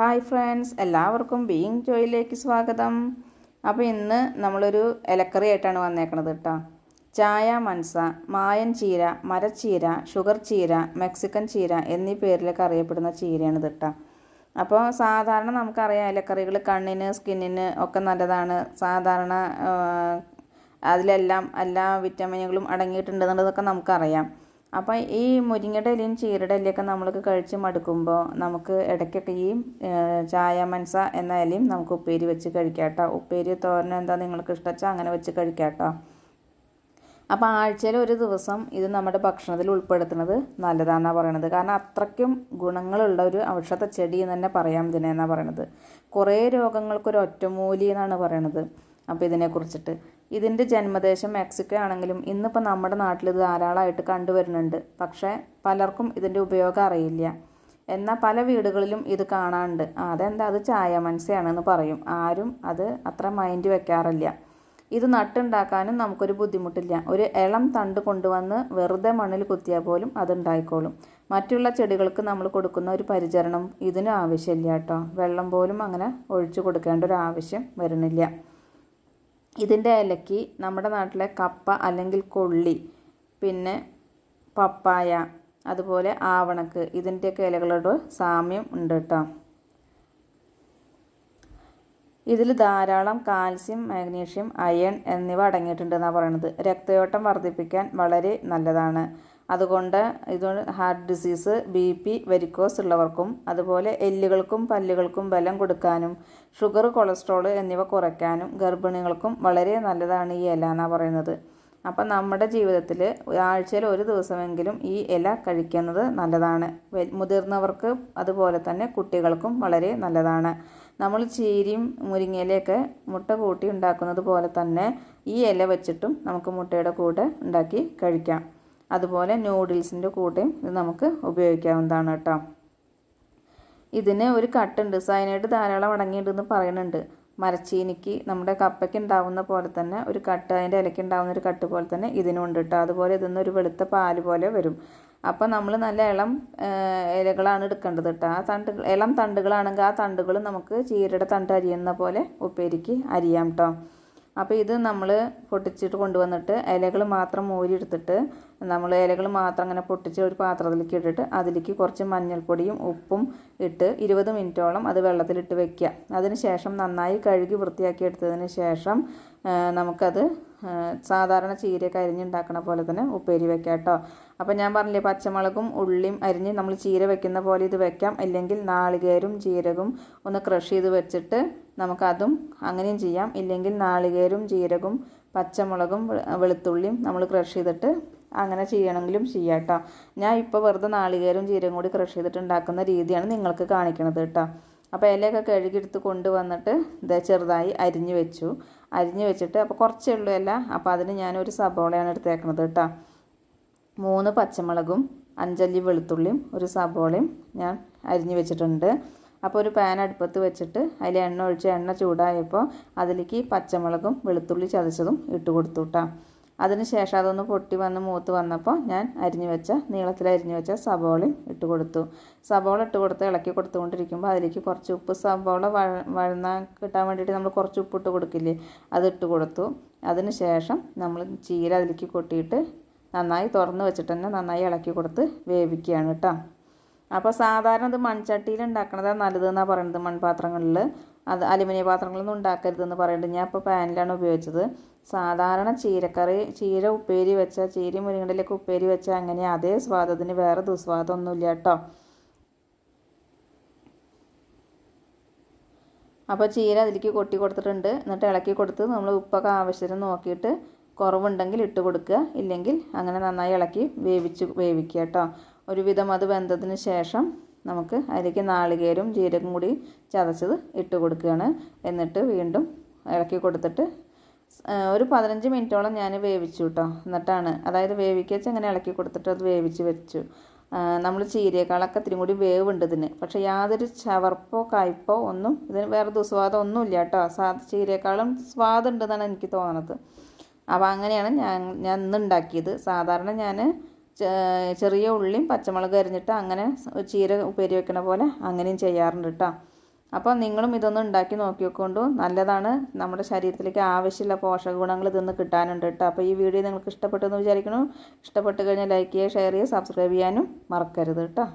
hi friends എല്ലാവർക്കും being ജോയിലേക്ക് സ്വാഗതം അപ്പോൾ ഇന്ന് നമ്മളൊരു ഇലക്കറി ആയിട്ടാണ് വന്നേക്കണത് കേട്ടോ ചായ മൻസ മായൻ ചീര മരച്ചീര ഷുഗർ ചീര മെക്സിക്കൻ ചീര എന്നീ പേരിലൊക്കെ അറിയപ്പെടുന്ന ചീരയാണ് കേട്ടോ അപ്പോൾ സാധാരണ നമുക്കറിയാം ഇലക്കറികൾ കണ്ണിന് സ്കിന്നിന് ഒക്കെ നല്ലതാണ് സാധാരണ അതിലെല്ലാം എല്ലാ വിറ്റാമിനുകളും അടങ്ങിയിട്ടുണ്ടെന്നുള്ളതൊക്കെ നമുക്കറിയാം അപ്പോൾ ഈ മുരിങ്ങയുടെ ഇലയും ചീരയുടെ ഇലയൊക്കെ നമ്മൾക്ക് കഴിച്ച് മടുക്കുമ്പോൾ നമുക്ക് ഇടയ്ക്കൊക്കെ ഈ ചായ മനസ എന്ന ഇലയും നമുക്ക് ഉപ്പേരി വെച്ച് കഴിക്കാട്ടോ ഉപ്പേരി തോരൻ എന്താ നിങ്ങൾക്ക് ഇഷ്ടച്ചാൽ അങ്ങനെ വെച്ച് കഴിക്കാട്ടോ അപ്പോൾ ആഴ്ചയിൽ ഒരു ദിവസം ഇത് നമ്മുടെ ഭക്ഷണത്തിൽ ഉൾപ്പെടുത്തുന്നത് നല്ലതാണെന്നാണ് പറയണത് കാരണം അത്രയ്ക്കും ഗുണങ്ങളുള്ള ഒരു ഔഷധ ചെടി എന്ന് തന്നെ പറയാം ഇതിനെന്നാണ് പറയണത് കുറേ രോഗങ്ങൾക്കൊരു ഒറ്റമൂലി എന്നാണ് പറയണത് അപ്പോൾ ഇതിനെക്കുറിച്ചിട്ട് ഇതിൻ്റെ ജന്മദേശം മെക്സിക്കോ ആണെങ്കിലും ഇന്നിപ്പോൾ നമ്മുടെ നാട്ടിൽ ഇത് ധാരാളമായിട്ട് കണ്ടുവരുന്നുണ്ട് പക്ഷേ പലർക്കും ഇതിൻ്റെ ഉപയോഗം അറിയില്ല എന്നാൽ പല വീടുകളിലും ഇത് കാണാണ്ട് അതെന്താ അത് ചായ മനസ്സയാണെന്ന് പറയും ആരും അത് അത്ര മൈൻഡ് വെക്കാറില്ല ഇത് നട്ടുണ്ടാക്കാനും നമുക്കൊരു ബുദ്ധിമുട്ടില്ല ഒരു ഇളം തണ്ട് കൊണ്ടുവന്ന് വെറുതെ മണ്ണിൽ കുത്തിയാൽ പോലും അതുണ്ടായിക്കോളും മറ്റുള്ള ചെടികൾക്ക് നമ്മൾ കൊടുക്കുന്ന ഒരു പരിചരണം ഇതിനും ആവശ്യമില്ല കേട്ടോ വെള്ളം പോലും അങ്ങനെ ഒഴിച്ചു കൊടുക്കേണ്ട ഒരു ആവശ്യം വരുന്നില്ല ഇതിൻ്റെ ഇലയ്ക്ക് നമ്മുടെ നാട്ടിലെ കപ്പ അല്ലെങ്കിൽ കൊള്ളി പിന്നെ പപ്പായ അതുപോലെ ആവണക്ക് ഇതിൻ്റെയൊക്കെ ഇലകളോട് സാമ്യം ഉണ്ട് കേട്ടോ ഇതിൽ ധാരാളം കാൽസ്യം മാഗ്നീഷ്യം അയൺ എന്നിവ അടങ്ങിയിട്ടുണ്ടെന്നാണ് പറയുന്നത് രക്തയോട്ടം വർദ്ധിപ്പിക്കാൻ വളരെ നല്ലതാണ് അതുകൊണ്ട് ഇതുകൊണ്ട് heart disease B P varicose ഉള്ളവർക്കും അതുപോലെ എല്ലുകൾക്കും പല്ലുകൾക്കും ബലം കൊടുക്കാനും ഷുഗർ കൊളസ്ട്രോൾ എന്നിവ കുറയ്ക്കാനും ഗർഭിണികൾക്കും വളരെ നല്ലതാണ് ഈ ഇല എന്നാണ് പറയുന്നത് അപ്പം നമ്മുടെ ജീവിതത്തിൽ ആഴ്ചയിൽ ഒരു ദിവസമെങ്കിലും ഈ ഇല കഴിക്കുന്നത് നല്ലതാണ് മുതിർന്നവർക്ക് അതുപോലെ തന്നെ കുട്ടികൾക്കും വളരെ നല്ലതാണ് നമ്മൾ ചീരിയും മുരിങ്ങയിലൊക്കെ മുട്ട കൂട്ടി ഉണ്ടാക്കുന്നത് പോലെ തന്നെ ഈ ഇല വെച്ചിട്ടും നമുക്ക് മുട്ടയുടെ കൂടെ ഉണ്ടാക്കി കഴിക്കാം അതുപോലെ നൂഡിൽസിൻ്റെ കൂടെയും ഇത് നമുക്ക് ഉപയോഗിക്കാവുന്നതാണ് കേട്ടോ ഇതിന് ഒരു കട്ടുണ്ട് സൈനായിട്ട് ധാരാളം അടങ്ങിയിട്ടെന്ന് പറയുന്നുണ്ട് മരച്ചീനിക്ക് നമ്മുടെ കപ്പയ്ക്ക് ഉണ്ടാവുന്ന പോലെ തന്നെ ഒരു കട്ട് അതിൻ്റെ ഇലയ്ക്ക് ഉണ്ടാവുന്ന ഒരു കട്ട് പോലെ തന്നെ ഇതിനുണ്ട് കേട്ടോ അതുപോലെ ഇതിന്ന് ഒരു വെളുത്ത പാല് പോലെ വരും അപ്പോൾ നമ്മൾ നല്ല ഇളം ഇലകളാണ് എടുക്കേണ്ടത് കേട്ടോ ആ തണ്ട് ഇളം തണ്ടുകളാണെങ്കിൽ ആ തണ്ടുകൾ നമുക്ക് ചീരയുടെ തണ്ട് അരിയുന്ന പോലെ ഉപ്പേരിക്ക് അരിയാം കേട്ടോ അപ്പോൾ ഇത് നമ്മൾ പൊട്ടിച്ചിട്ട് കൊണ്ടുവന്നിട്ട് ഇലകൾ മാത്രം മോരിയെടുത്തിട്ട് നമ്മൾ ഇലകൾ മാത്രം അങ്ങനെ പൊട്ടിച്ച് ഒരു പാത്രത്തിലേക്ക് ഇട്ടിട്ട് അതിലേക്ക് കുറച്ച് മഞ്ഞൾപ്പൊടിയും ഉപ്പും ഇട്ട് ഇരുപത് മിനിറ്റോളം അത് വെള്ളത്തിലിട്ട് വെക്കുക അതിനുശേഷം നന്നായി കഴുകി വൃത്തിയാക്കി എടുത്തതിന് ശേഷം നമുക്കത് സാധാരണ ചീരയൊക്കെ അരിഞ്ഞുണ്ടാക്കണ പോലെ തന്നെ ഉപ്പേരി വെക്കാം കേട്ടോ അപ്പോൾ ഞാൻ പറഞ്ഞില്ലേ പച്ചമുളകും ഉള്ളിയും അരിഞ്ഞ് നമ്മൾ ചീര വെക്കുന്ന പോലെ ഇത് വെക്കാം അല്ലെങ്കിൽ നാളികേരും ചീരകും ഒന്ന് ക്രഷ് ചെയ്ത് വെച്ചിട്ട് നമുക്കതും അങ്ങനെയും ചെയ്യാം ഇല്ലെങ്കിൽ നാളികേരും ജീരകവും പച്ചമുളകും വെളുത്തുള്ളിയും നമ്മൾ ക്രഷ് ചെയ്തിട്ട് അങ്ങനെ ചെയ്യണമെങ്കിലും ചെയ്യാം കേട്ടോ ഞാൻ ഇപ്പോൾ വെറുതെ നാളികേരവും ജീരകം കൂടി ക്രഷ് ചെയ്തിട്ട് ഉണ്ടാക്കുന്ന രീതിയാണ് നിങ്ങൾക്ക് കാണിക്കണത് കേട്ടോ അപ്പോൾ ഇലയൊക്കെ കഴുകിയെടുത്ത് കൊണ്ടുവന്നിട്ട് ഇത് ചെറുതായി അരിഞ്ഞു വെച്ചു അരിഞ്ഞു വെച്ചിട്ട് അപ്പോൾ കുറച്ചേ ഉള്ളൂ അല്ല അപ്പോൾ അതിന് ഞാനൊരു സബോളയാണ് എടുത്തേക്കുന്നത് കേട്ടോ മൂന്ന് പച്ചമുളകും അഞ്ചല്ലി വെളുത്തുള്ളിയും ഒരു സബോളയും ഞാൻ അരിഞ്ഞു വെച്ചിട്ടുണ്ട് അപ്പോൾ ഒരു പാൻ അടുപ്പത്ത് വെച്ചിട്ട് അതിൽ എണ്ണ ഒഴിച്ച് എണ്ണ ചൂടായപ്പോൾ അതിലേക്ക് പച്ചമുളകും വെളുത്തുള്ളി ചതച്ചതും ഇട്ട് കൊടുത്തു കേട്ടോ അതിനുശേഷം അതൊന്ന് പൊട്ടി വന്ന് മൂത്ത് വന്നപ്പോൾ ഞാൻ അരിഞ്ഞു വെച്ച നീളത്തിൽ അരിഞ്ഞു വെച്ച സബോളയും ഇട്ട് കൊടുത്തു സബോള ഇട്ട് കൊടുത്ത് ഇളക്കി കൊടുത്തുകൊണ്ടിരിക്കുമ്പോൾ അതിലേക്ക് കുറച്ച് ഉപ്പ് സബോള വഴന്നാൻ കിട്ടാൻ വേണ്ടിയിട്ട് നമ്മൾ കുറച്ച് ഉപ്പ് ഇട്ട് കൊടുക്കില്ലേ അത് ഇട്ട് കൊടുത്തു അതിനുശേഷം നമ്മൾ ചീര അതിലേക്ക് കൊട്ടിയിട്ട് നന്നായി തുറന്ന് വെച്ചിട്ട് തന്നെ നന്നായി ഇളക്കി കൊടുത്ത് വേവിക്കുകയാണ് കേട്ടോ അപ്പോൾ സാധാരണ ഇത് മൺചട്ടിയിൽ ഉണ്ടാക്കണതാണ് നല്ലതെന്നാണ് പറയുന്നത് മൺപാത്രങ്ങളിൽ അത് അലുമിനിയം പാത്രങ്ങളൊന്നും ഉണ്ടാക്കരുതെന്ന് പറയുന്നുണ്ട് ഞാൻ ഇപ്പോൾ പാനിലാണ് ഉപയോഗിച്ചത് സാധാരണ ചീരക്കറി ചീര ഉപ്പേരി വെച്ച ചീര മുരിങ്ങണ്ടിലേക്ക് ഉപ്പേരി വെച്ച അങ്ങനെ അതേ സ്വാദത്തിന് വേറെ ദുസ്വാദമൊന്നുമില്ല കേട്ടോ അപ്പോൾ ചീര അതിലേക്ക് കൊട്ടി കൊടുത്തിട്ടുണ്ട് എന്നിട്ട് ഇളക്കി കൊടുത്ത് നമ്മൾ ഉപ്പൊക്കെ ആവശ്യത്തിന് നോക്കിയിട്ട് കുറവുണ്ടെങ്കിൽ ഇട്ട് കൊടുക്കുക ഇല്ലെങ്കിൽ അങ്ങനെ നന്നായി ഇളക്കി വേവിച്ച് വേവിക്കുക കേട്ടോ ഒരുവിധം അത് വെന്തതിന് ശേഷം നമുക്ക് അതിലേക്ക് നാളികേരും ജീരകം കൂടി ചതച്ചത് ഇട്ട് കൊടുക്കുകയാണ് എന്നിട്ട് വീണ്ടും ഇളക്കി കൊടുത്തിട്ട് ഒരു പതിനഞ്ച് മിനിറ്റോളം ഞാൻ വേവിച്ചു കേട്ടോ എന്നിട്ടാണ് അതായത് വേവിക്കച്ച് അങ്ങനെ ഇളക്കി കൊടുത്തിട്ട് അത് വേവിച്ച് വെച്ചു നമ്മൾ ചീരയേക്കാളൊക്കെ ഇത്തിരി കൂടി വേവുണ്ട് ഇതിന് പക്ഷേ യാതൊരു ചവർപ്പോ കയ്പോ ഒന്നും ഇതിന് വേറെ ദുസ്വാദം ഒന്നുമില്ല കേട്ടോ സാ ചീരയേക്കാളും സ്വാദുണ്ടെന്നാണ് എനിക്ക് തോന്നുന്നത് അപ്പോൾ അങ്ങനെയാണ് ഞാൻ ഞാൻ ഇന്നുണ്ടാക്കിയത് സാധാരണ ഞാൻ ചെറിയ ഉള്ളിയും പച്ചമുളക് അരിഞ്ഞിട്ട് അങ്ങനെ ചീര ഉപ്പേരി വെക്കണ പോലെ അങ്ങനെയും ചെയ്യാറുണ്ട് കേട്ടോ അപ്പോൾ നിങ്ങളും ഇതൊന്നും ഉണ്ടാക്കി നോക്കിക്കൊണ്ടു നല്ലതാണ് നമ്മുടെ ശരീരത്തിലേക്ക് ആവശ്യമുള്ള പോഷക ഗുണങ്ങൾ ഇതൊന്ന് കിട്ടാനുണ്ട് കേട്ടോ അപ്പോൾ ഈ വീഡിയോ നിങ്ങൾക്ക് ഇഷ്ടപ്പെട്ടു എന്ന് വിചാരിക്കണം ഇഷ്ടപ്പെട്ട് കഴിഞ്ഞാൽ ലൈക്ക് ചെയ്യുക ഷെയർ ചെയ്യുക സബ്സ്ക്രൈബ് ചെയ്യാനും മറക്കരുത് കേട്ടോ